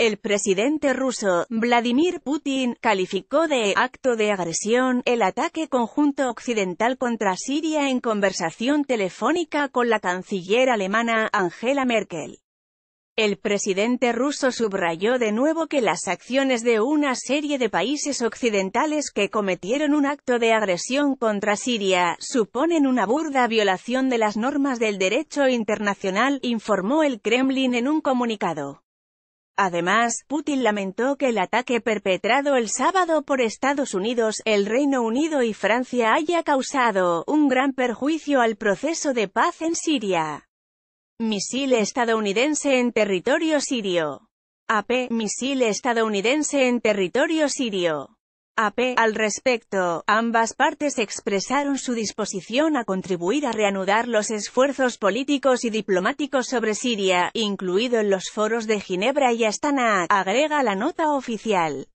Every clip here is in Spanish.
El presidente ruso, Vladimir Putin, calificó de «acto de agresión» el ataque conjunto occidental contra Siria en conversación telefónica con la canciller alemana, Angela Merkel. El presidente ruso subrayó de nuevo que las acciones de una serie de países occidentales que cometieron un acto de agresión contra Siria suponen una burda violación de las normas del derecho internacional, informó el Kremlin en un comunicado. Además, Putin lamentó que el ataque perpetrado el sábado por Estados Unidos, el Reino Unido y Francia haya causado un gran perjuicio al proceso de paz en Siria. Misil estadounidense en territorio sirio. AP, misil estadounidense en territorio sirio. Al respecto, ambas partes expresaron su disposición a contribuir a reanudar los esfuerzos políticos y diplomáticos sobre Siria, incluido en los foros de Ginebra y Astana, agrega la nota oficial.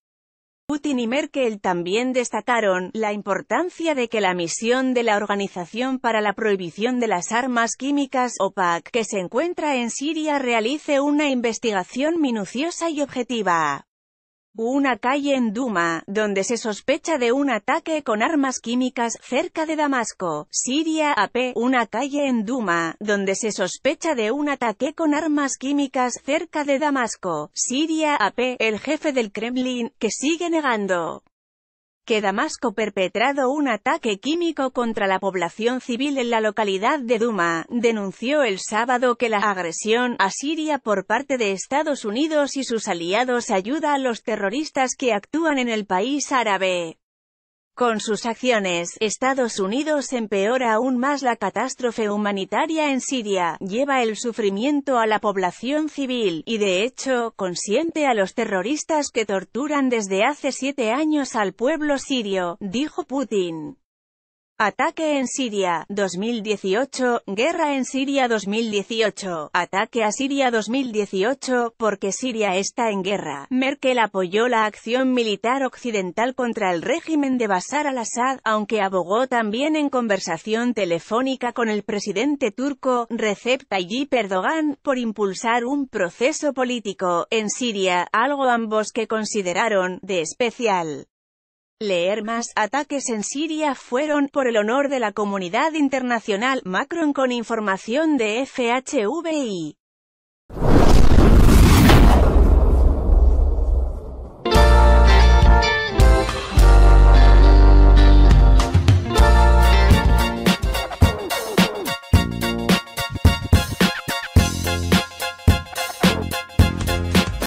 Putin y Merkel también destacaron la importancia de que la misión de la Organización para la Prohibición de las Armas Químicas, OPAC, que se encuentra en Siria realice una investigación minuciosa y objetiva una calle en Duma, donde se sospecha de un ataque con armas químicas, cerca de Damasco, Siria AP, una calle en Duma, donde se sospecha de un ataque con armas químicas, cerca de Damasco, Siria AP, el jefe del Kremlin, que sigue negando que Damasco perpetrado un ataque químico contra la población civil en la localidad de Duma, denunció el sábado que la agresión a Siria por parte de Estados Unidos y sus aliados ayuda a los terroristas que actúan en el país árabe. Con sus acciones, Estados Unidos empeora aún más la catástrofe humanitaria en Siria, lleva el sufrimiento a la población civil, y de hecho, consiente a los terroristas que torturan desde hace siete años al pueblo sirio, dijo Putin. Ataque en Siria, 2018, Guerra en Siria 2018, Ataque a Siria 2018, porque Siria está en guerra. Merkel apoyó la acción militar occidental contra el régimen de Bashar al-Assad, aunque abogó también en conversación telefónica con el presidente turco, Recep Tayyip Erdogan, por impulsar un proceso político en Siria, algo ambos que consideraron de especial Leer más ataques en Siria fueron, por el honor de la comunidad internacional, Macron con información de FHVI.